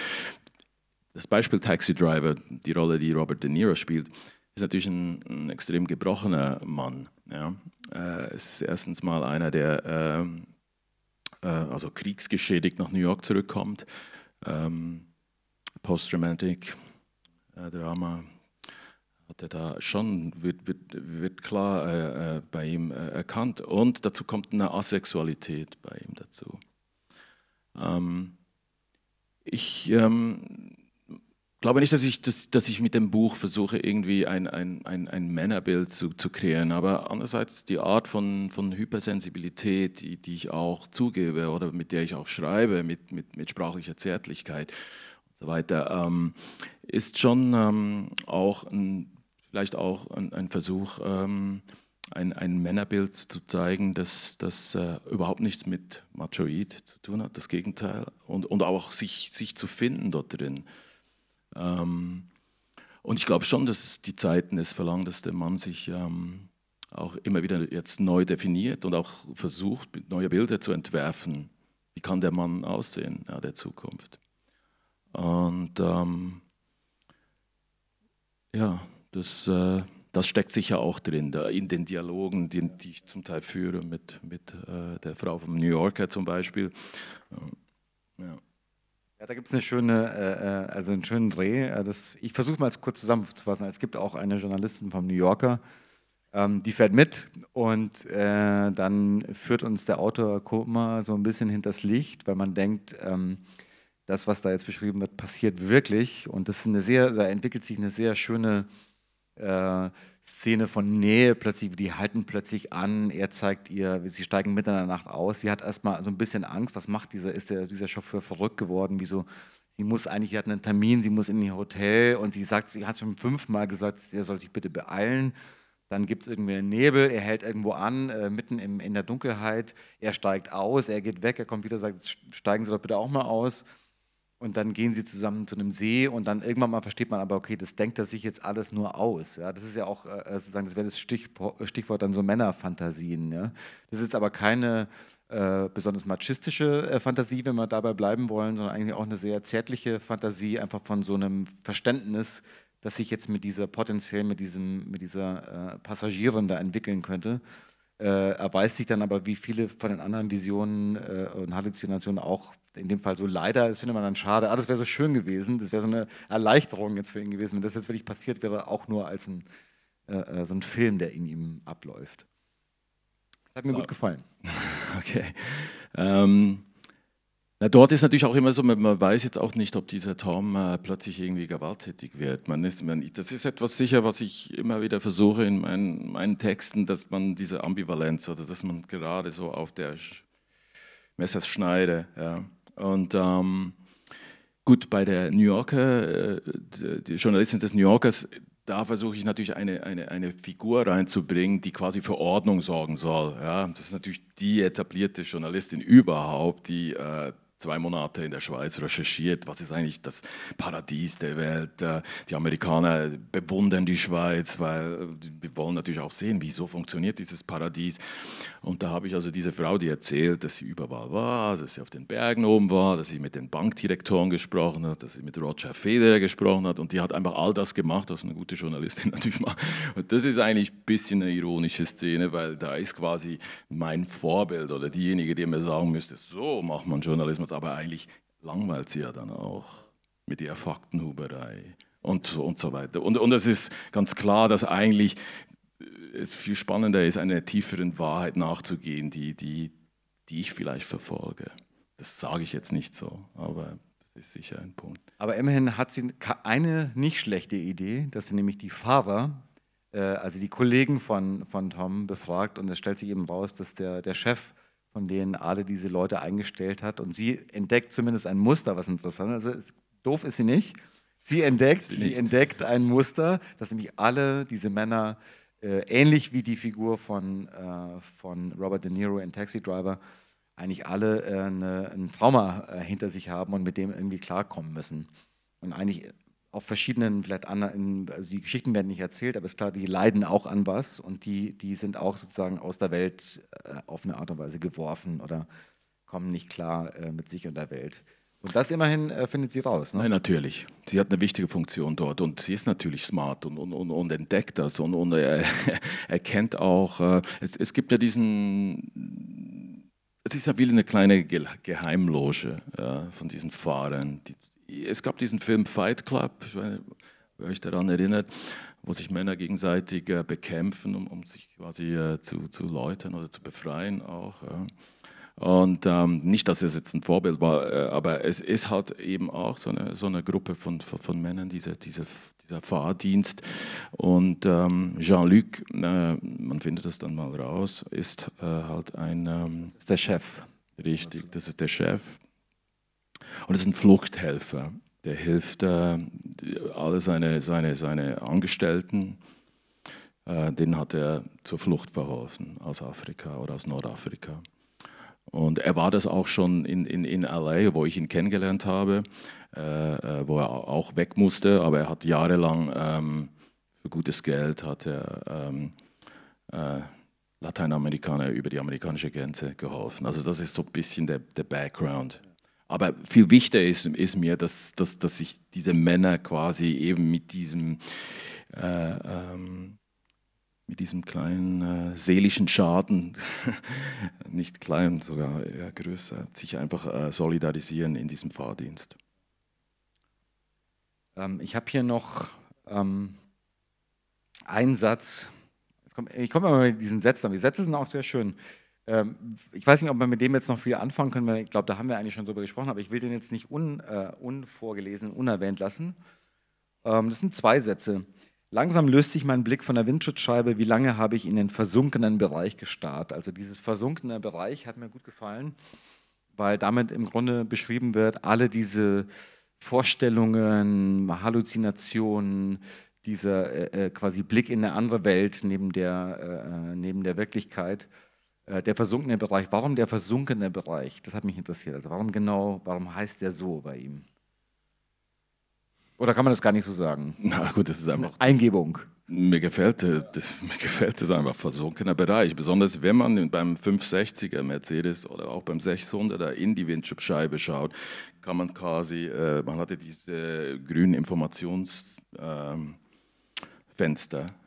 das Beispiel Taxi Driver, die Rolle, die Robert De Niro spielt, ist natürlich ein, ein extrem gebrochener Mann. Ja. Äh, es ist erstens mal einer, der äh, äh, also kriegsgeschädigt nach New York zurückkommt. Ähm, Post-Romantic äh, Drama hat er da schon, wird, wird, wird klar äh, äh, bei ihm erkannt. Und dazu kommt eine Asexualität bei ihm dazu. Ähm, ich ähm, glaube nicht, dass ich, dass, dass ich mit dem Buch versuche, irgendwie ein, ein, ein, ein Männerbild zu, zu kreieren, aber andererseits die Art von, von Hypersensibilität, die, die ich auch zugebe oder mit der ich auch schreibe, mit, mit, mit sprachlicher Zärtlichkeit und so weiter, ähm, ist schon ähm, auch ein, vielleicht auch ein, ein Versuch, ähm, ein, ein Männerbild zu zeigen, das, das äh, überhaupt nichts mit Machoid zu tun hat, das Gegenteil, und, und auch sich, sich zu finden dort drin. Ähm, und ich glaube schon, dass die Zeiten es verlangen, dass der Mann sich ähm, auch immer wieder jetzt neu definiert und auch versucht, neue Bilder zu entwerfen. Wie kann der Mann aussehen ja, der Zukunft? Und ähm, ja, das, äh, das steckt sicher auch drin, in den Dialogen, die, die ich zum Teil führe mit, mit äh, der Frau vom New Yorker zum Beispiel. Ähm, ja. Ja, da gibt es eine schöne, äh, äh, also einen schönen Dreh. Äh, das, ich versuche mal kurz zusammenzufassen. Es gibt auch eine Journalistin vom New Yorker, ähm, die fährt mit und äh, dann führt uns der Autor Koma so ein bisschen hinters Licht, weil man denkt, ähm, das, was da jetzt beschrieben wird, passiert wirklich. Und das ist eine sehr, da entwickelt sich eine sehr schöne äh, Szene von Nähe plötzlich, die halten plötzlich an, er zeigt ihr, sie steigen mitten in der Nacht aus, sie hat erstmal so ein bisschen Angst, was macht dieser, ist der, dieser Chauffeur verrückt geworden, wieso, sie muss eigentlich, sie hat einen Termin, sie muss in ihr Hotel und sie sagt, sie hat schon fünfmal gesagt, der soll sich bitte beeilen, dann gibt es irgendwie einen Nebel, er hält irgendwo an, äh, mitten im, in der Dunkelheit, er steigt aus, er geht weg, er kommt wieder, sagt, steigen Sie doch bitte auch mal aus, und dann gehen sie zusammen zu einem See und dann irgendwann mal versteht man aber, okay, das denkt er sich jetzt alles nur aus. Ja? Das ist ja auch äh, äh sozusagen, das wäre das äh, Stichwort dann so Männerfantasien. Ja? Das ist jetzt aber keine äh, besonders machistische äh, Fantasie, wenn wir dabei bleiben wollen, sondern eigentlich auch eine sehr zärtliche Fantasie, einfach von so einem Verständnis, das sich jetzt mit dieser potenziell, mit, diesem, mit dieser äh, Passagierin da entwickeln könnte. erweist sich dann aber, wie viele von den anderen Visionen und Halluzinationen auch in dem Fall so leider, das finde man dann schade. Ah, das wäre so schön gewesen, das wäre so eine Erleichterung jetzt für ihn gewesen, wenn das jetzt wirklich passiert wäre, auch nur als ein, äh, äh, so ein Film, der in ihm abläuft. Das hat mir oh. gut gefallen. Okay. Ähm, na, dort ist natürlich auch immer so, man weiß jetzt auch nicht, ob dieser Tom äh, plötzlich irgendwie gewalttätig wird. Man ist, man, das ist etwas sicher, was ich immer wieder versuche in meinen, meinen Texten, dass man diese Ambivalenz oder dass man gerade so auf der Messerschneide, ja, und ähm, gut, bei der New Yorker, äh, Journalistin des New Yorkers, da versuche ich natürlich eine, eine, eine Figur reinzubringen, die quasi für Ordnung sorgen soll. Ja? Das ist natürlich die etablierte Journalistin überhaupt, die äh, zwei Monate in der Schweiz recherchiert, was ist eigentlich das Paradies der Welt. Äh, die Amerikaner bewundern die Schweiz, weil äh, wir wollen natürlich auch sehen, wieso funktioniert dieses Paradies. Und da habe ich also diese Frau, die erzählt, dass sie überall war, dass sie auf den Bergen oben war, dass sie mit den Bankdirektoren gesprochen hat, dass sie mit Roger Federer gesprochen hat und die hat einfach all das gemacht, was eine gute Journalistin natürlich macht. Und das ist eigentlich ein bisschen eine ironische Szene, weil da ist quasi mein Vorbild oder diejenige, die mir sagen müsste, so macht man Journalismus das, aber eigentlich langweilt sie ja dann auch mit ihrer Faktenhuberei und, und so weiter. Und, und es ist ganz klar, dass eigentlich äh, es viel spannender ist, einer tieferen Wahrheit nachzugehen, die, die, die ich vielleicht verfolge. Das sage ich jetzt nicht so, aber das ist sicher ein Punkt. Aber immerhin hat sie eine nicht schlechte Idee, dass sie nämlich die Fahrer, äh, also die Kollegen von, von Tom, befragt und es stellt sich eben raus, dass der, der Chef von denen alle diese Leute eingestellt hat. Und sie entdeckt zumindest ein Muster, was interessant ist. Also doof ist sie nicht. Sie entdeckt, sie, sie entdeckt ein Muster, dass nämlich alle diese Männer, äh, ähnlich wie die Figur von, äh, von Robert De Niro in Taxi Driver, eigentlich alle äh, ne, ein Trauma äh, hinter sich haben und mit dem irgendwie klarkommen müssen. Und eigentlich auf verschiedenen, vielleicht anderen, also die Geschichten werden nicht erzählt, aber es ist klar, die leiden auch an was und die, die sind auch sozusagen aus der Welt äh, auf eine Art und Weise geworfen oder kommen nicht klar äh, mit sich und der Welt. Und das immerhin äh, findet sie raus. Ne? Nein, natürlich. Sie hat eine wichtige Funktion dort und sie ist natürlich smart und, und, und, und entdeckt das und, und äh, erkennt auch, äh, es, es gibt ja diesen es ist ja wie eine kleine Geheimloge ja, äh, von diesen Fahrern, die es gab diesen Film Fight Club, ich weiß, wer euch daran erinnert, wo sich Männer gegenseitig äh, bekämpfen, um, um, sich quasi äh, zu, zu läutern oder zu befreien auch. Ja. Und ähm, nicht, dass es jetzt ein Vorbild war, äh, aber es ist halt eben auch so eine, so eine Gruppe von, von, von Männern, diese, diese, dieser Fahrdienst. Und ähm, Jean-Luc, äh, man findet das dann mal raus, ist äh, halt ein... Ähm, der Chef. Richtig, das ist der Chef. Und es ist ein Fluchthelfer, der hilft äh, alle seine, seine, seine Angestellten, äh, denen hat er zur Flucht verholfen aus Afrika oder aus Nordafrika. Und er war das auch schon in, in, in LA, wo ich ihn kennengelernt habe, äh, äh wo er auch weg musste, aber er hat jahrelang ähm, für gutes Geld hat er, ähm, äh, Lateinamerikaner über die amerikanische Grenze geholfen. Also das ist so ein bisschen der, der Background aber viel wichtiger ist, ist mir, dass, dass, dass sich diese Männer quasi eben mit diesem, äh, ähm, mit diesem kleinen äh, seelischen Schaden, nicht klein, sogar eher größer, sich einfach äh, solidarisieren in diesem Fahrdienst. Ähm, ich habe hier noch ähm, einen Satz. Kommt, ich komme mal mit diesen Sätzen. Die Sätze sind auch sehr schön. Ähm, ich weiß nicht, ob wir mit dem jetzt noch viel anfangen können, weil ich glaube, da haben wir eigentlich schon drüber gesprochen, aber ich will den jetzt nicht un, äh, unvorgelesen, unerwähnt lassen. Ähm, das sind zwei Sätze. Langsam löst sich mein Blick von der Windschutzscheibe, wie lange habe ich in den versunkenen Bereich gestarrt. Also dieses versunkene Bereich hat mir gut gefallen, weil damit im Grunde beschrieben wird, alle diese Vorstellungen, Halluzinationen, dieser äh, äh quasi Blick in eine andere Welt neben der, äh, äh neben der Wirklichkeit, äh, der versunkene Bereich, warum der versunkene Bereich? Das hat mich interessiert. Also warum genau, warum heißt der so bei ihm? Oder kann man das gar nicht so sagen? Na gut, das ist einfach. Eingebung. Mir gefällt, äh, mir gefällt das einfach versunkener Bereich. Besonders wenn man beim 560er Mercedes oder auch beim 600er in die Windschutzscheibe schaut, kann man quasi, äh, man hatte diese grünen Informationsfenster, ähm,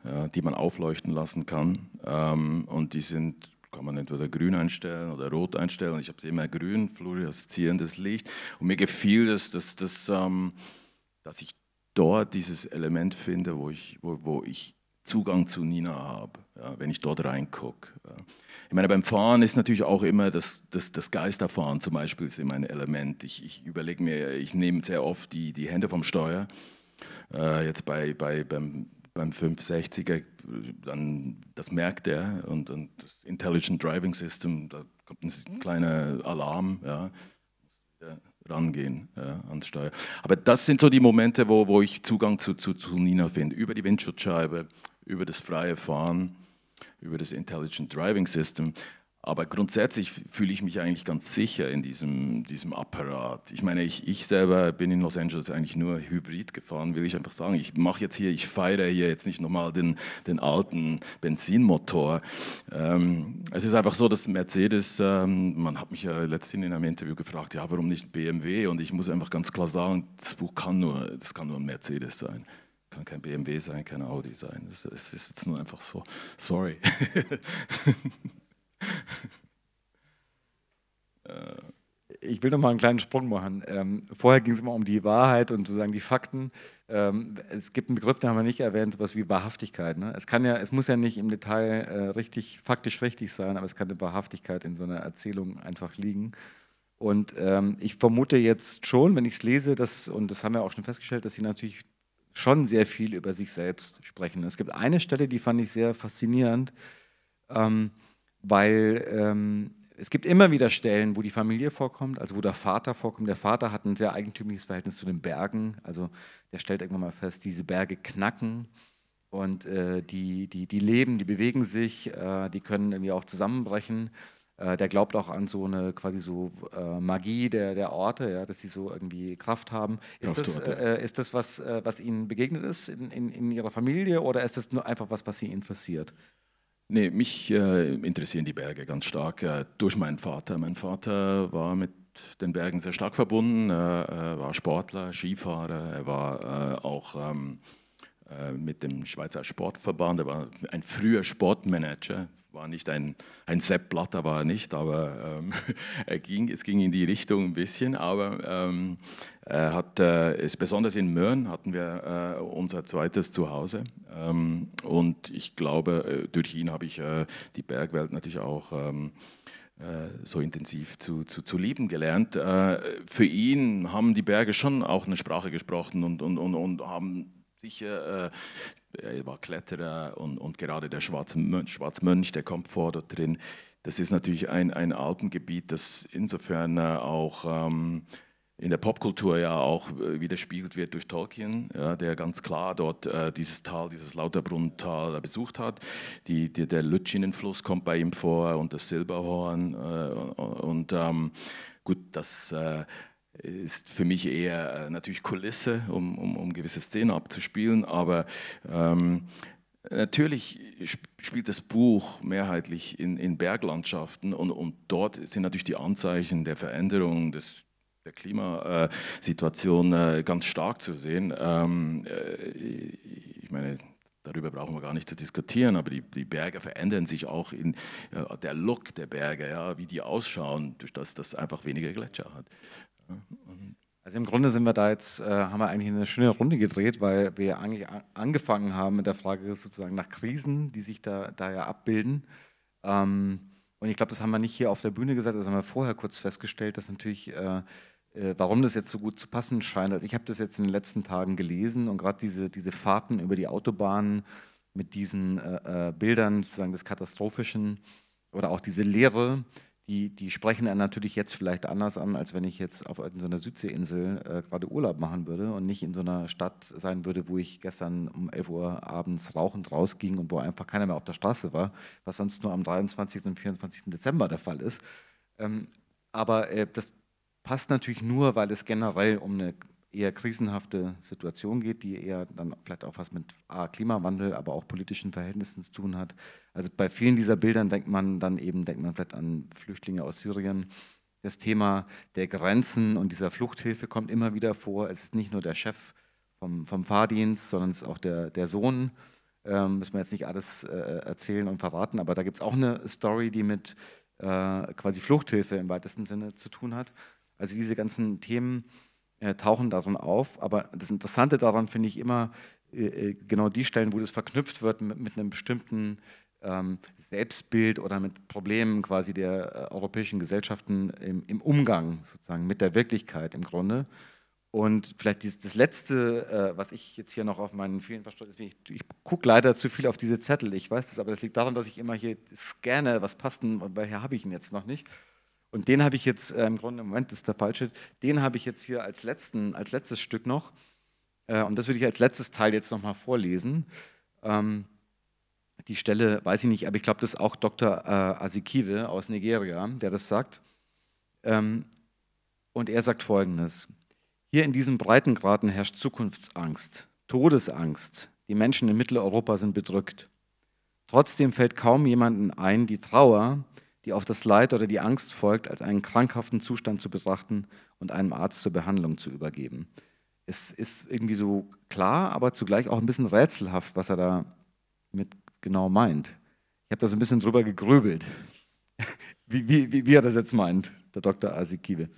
ja, die man aufleuchten lassen kann. Ähm, und die sind kann man entweder grün einstellen oder rot einstellen. Ich habe es immer grün, fluoreszierendes Licht. Und mir gefiel das, dass, dass, ähm, dass ich dort dieses Element finde, wo ich, wo, wo ich Zugang zu Nina habe, ja, wenn ich dort reingucke. Ich meine, beim Fahren ist natürlich auch immer das, das, das Geisterfahren zum Beispiel ist immer ein Element. Ich, ich überlege mir, ich nehme sehr oft die, die Hände vom Steuer. Äh, jetzt bei, bei, beim beim 560er, äh, dann, das merkt er und, und das Intelligent Driving System, da kommt ein mhm. kleiner Alarm, ja, rangehen ja, ans Steuer. Aber das sind so die Momente, wo, wo ich Zugang zu, zu, zu Nina finde, über die Windschutzscheibe, über das freie Fahren, über das Intelligent Driving System. Aber grundsätzlich fühle ich mich eigentlich ganz sicher in diesem, diesem Apparat. Ich meine, ich, ich selber bin in Los Angeles eigentlich nur hybrid gefahren, will ich einfach sagen. Ich mache jetzt hier, ich feiere hier jetzt nicht nochmal den, den alten Benzinmotor. Ähm, es ist einfach so, dass Mercedes, ähm, man hat mich ja letztens in einem Interview gefragt, ja, warum nicht BMW? Und ich muss einfach ganz klar sagen, das Buch kann nur, das kann nur ein Mercedes sein kann kein BMW sein, kein Audi sein. Es ist jetzt nur einfach so. Sorry. ich will noch mal einen kleinen Sprung machen. Ähm, vorher ging es immer um die Wahrheit und sozusagen die Fakten. Ähm, es gibt einen Begriff, den haben wir nicht erwähnt, sowas wie Wahrhaftigkeit. Ne? Es kann ja, es muss ja nicht im Detail äh, richtig, faktisch richtig sein, aber es kann eine Wahrhaftigkeit in so einer Erzählung einfach liegen. Und ähm, ich vermute jetzt schon, wenn ich es lese, dass, und das haben wir auch schon festgestellt, dass sie natürlich schon sehr viel über sich selbst sprechen. Es gibt eine Stelle, die fand ich sehr faszinierend, ähm, weil ähm, es gibt immer wieder Stellen, wo die Familie vorkommt, also wo der Vater vorkommt. Der Vater hat ein sehr eigentümliches Verhältnis zu den Bergen. Also der stellt irgendwann mal fest, diese Berge knacken und äh, die, die, die leben, die bewegen sich, äh, die können irgendwie auch zusammenbrechen. Äh, der glaubt auch an so eine quasi so äh, Magie der, der Orte, ja, dass sie so irgendwie Kraft haben. Ist das, äh, ist das was, äh, was Ihnen begegnet ist in, in, in Ihrer Familie oder ist das nur einfach was, was Sie interessiert? Nee, mich äh, interessieren die Berge ganz stark äh, durch meinen Vater. Mein Vater war mit den Bergen sehr stark verbunden, äh, war Sportler, Skifahrer, er war äh, auch ähm, äh, mit dem Schweizer Sportverband, er war ein früher Sportmanager, war nicht ein, ein Sepp Blatter, war er nicht, aber ähm, er ging, es ging in die Richtung ein bisschen. Aber ähm, er hat, äh, ist besonders in Möhren hatten wir äh, unser zweites Zuhause. Ähm, und ich glaube, äh, durch ihn habe ich äh, die Bergwelt natürlich auch ähm, äh, so intensiv zu, zu, zu lieben gelernt. Äh, für ihn haben die Berge schon auch eine Sprache gesprochen und, und, und, und haben sicher äh, er war Kletterer und, und gerade der Schwarze Mönch, der kommt vor dort drin. Das ist natürlich ein, ein Alpengebiet, das insofern äh, auch ähm, in der Popkultur ja auch äh, widerspiegelt wird durch Tolkien, ja, der ganz klar dort äh, dieses Tal, dieses Lauterbrunntal besucht hat. Die, die, der Lütschinenfluss kommt bei ihm vor und das Silberhorn. Äh, und ähm, gut, das. Äh, ist für mich eher äh, natürlich Kulisse, um, um, um gewisse Szenen abzuspielen, aber ähm, Natürlich spielt das Buch mehrheitlich in, in Berglandschaften und, und, dort sind natürlich die Anzeichen der Veränderung des, der Klimasituation äh, ganz stark zu sehen. Ähm, äh, ich meine, darüber brauchen wir gar nicht zu diskutieren, aber die, die Berge verändern sich auch in der Look der Berge, ja, wie die ausschauen, durch das, das einfach weniger Gletscher hat. Also im Grunde sind wir da jetzt, äh, haben wir eigentlich eine schöne Runde gedreht, weil wir eigentlich angefangen haben mit der Frage sozusagen nach Krisen, die sich da, da ja abbilden. Ähm, und ich glaube, das haben wir nicht hier auf der Bühne gesagt, das haben wir vorher kurz festgestellt, dass natürlich, äh, äh, warum das jetzt so gut zu passen scheint. Also ich habe das jetzt in den letzten Tagen gelesen und gerade diese, diese Fahrten über die Autobahnen mit diesen äh, äh, Bildern sozusagen des Katastrophischen oder auch diese Lehre, die, die sprechen einen natürlich jetzt vielleicht anders an, als wenn ich jetzt auf irgendeiner so Südseeinsel äh, gerade Urlaub machen würde und nicht in so einer Stadt sein würde, wo ich gestern um 11 Uhr abends rauchend rausging und wo einfach keiner mehr auf der Straße war, was sonst nur am 23. und 24. Dezember der Fall ist. Ähm, aber äh, das passt natürlich nur, weil es generell um eine eher krisenhafte Situation geht, die eher dann vielleicht auch was mit A, Klimawandel, aber auch politischen Verhältnissen zu tun hat. Also bei vielen dieser Bildern denkt man dann eben, denkt man vielleicht an Flüchtlinge aus Syrien. Das Thema der Grenzen und dieser Fluchthilfe kommt immer wieder vor. Es ist nicht nur der Chef vom, vom Fahrdienst, sondern es ist auch der, der Sohn. Ähm, müssen wir jetzt nicht alles äh, erzählen und verraten, aber da gibt es auch eine Story, die mit äh, quasi Fluchthilfe im weitesten Sinne zu tun hat. Also diese ganzen Themen äh, tauchen darin auf, aber das Interessante daran finde ich immer äh, äh, genau die Stellen, wo das verknüpft wird mit, mit einem bestimmten ähm, Selbstbild oder mit Problemen quasi der äh, europäischen Gesellschaften im, im, Umgang sozusagen mit der Wirklichkeit im Grunde. Und vielleicht dieses, das Letzte, äh, was ich jetzt hier noch auf meinen vielen Verstand, ich, ich gucke leider zu viel auf diese Zettel, ich weiß das, aber das liegt daran, dass ich immer hier scanne, was passt denn, woher habe ich ihn jetzt noch nicht. Und den habe ich jetzt, äh, im Grunde, im Moment ist der falsche, den habe ich jetzt hier als, letzten, als letztes Stück noch. und das würde ich als letztes Teil jetzt nochmal vorlesen. Ähm, die Stelle weiß ich nicht, aber ich glaube, das ist auch Dr. Äh, Asikiwe aus Nigeria, der das sagt. Ähm, und er sagt Folgendes. Hier in diesen Breitengraden herrscht Zukunftsangst, Todesangst. Die Menschen in Mitteleuropa sind bedrückt. Trotzdem fällt kaum jemanden ein, die Trauer, die auf das Leid oder die Angst folgt, als einen krankhaften Zustand zu betrachten und einem Arzt zur Behandlung zu übergeben. Es ist irgendwie so klar, aber zugleich auch ein bisschen rätselhaft, was er da mit genau meint. Ich habe da so ein bisschen drüber gegrübelt, wie, wie, wie, er das jetzt meint, der Dr. Asikibe.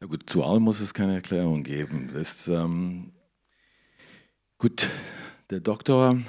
Na gut, zu allem muss es keine Erklärung geben. Das, ähm, gut, der Doktor,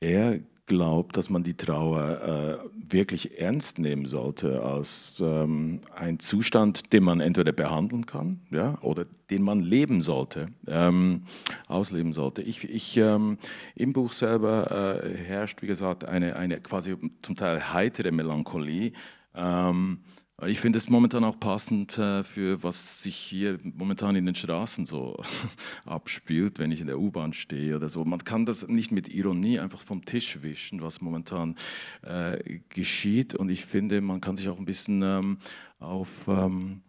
er glaube, dass man die Trauer äh, wirklich ernst nehmen sollte als ähm, ein Zustand, den man entweder behandeln kann ja, oder den man leben sollte, ähm, ausleben sollte. Ich, ich ähm, Im Buch selber äh, herrscht, wie gesagt, eine, eine quasi zum Teil heitere Melancholie. Ähm, ich finde es momentan auch passend äh, für was sich hier momentan in den Straßen so abspielt, wenn ich in der U-Bahn stehe oder so. Man kann das nicht mit Ironie einfach vom Tisch wischen, was momentan äh, geschieht. Und ich finde, man kann sich auch ein bisschen ähm, auf ähm,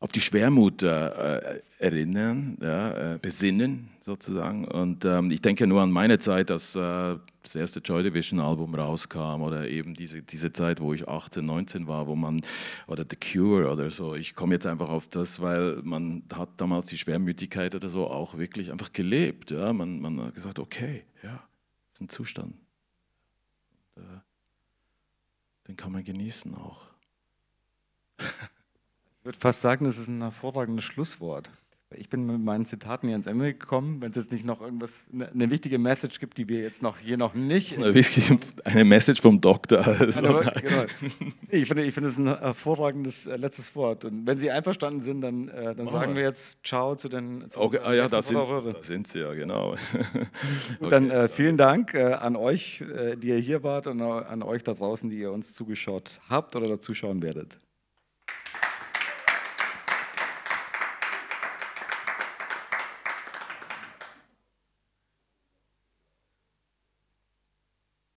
auf die Schwermut äh, äh, erinnern, ja, äh, besinnen sozusagen. Und ähm, ich denke nur an meine Zeit, dass äh, das erste Joy Division Album rauskam oder eben diese, diese Zeit, wo ich 18, 19 war, wo man, oder The Cure oder so. Ich komme jetzt einfach auf das, weil man hat damals die Schwermütigkeit oder so auch wirklich einfach gelebt. Ja? Man, man hat gesagt, okay, ja, das ist ein Zustand. Und, den kann man genießen auch. Ich würde fast sagen, das ist ein hervorragendes Schlusswort. Ich bin mit meinen Zitaten hier ans Ende gekommen. Wenn es jetzt nicht noch irgendwas, ne, eine wichtige Message gibt, die wir jetzt noch hier noch nicht. Eine Message vom Doktor. Also, genau. Ich finde, ich finde es ein hervorragendes äh, letztes Wort. Und wenn Sie einverstanden sind, dann, äh, dann sagen wir jetzt Ciao zu den. Zu okay, ah, ja, da sind, da sind, Sie ja, genau. Gut, dann okay. äh, vielen Dank äh, an euch, äh, die ihr hier wart und äh, an euch da draußen, die ihr uns zugeschaut habt oder da zuschauen werdet.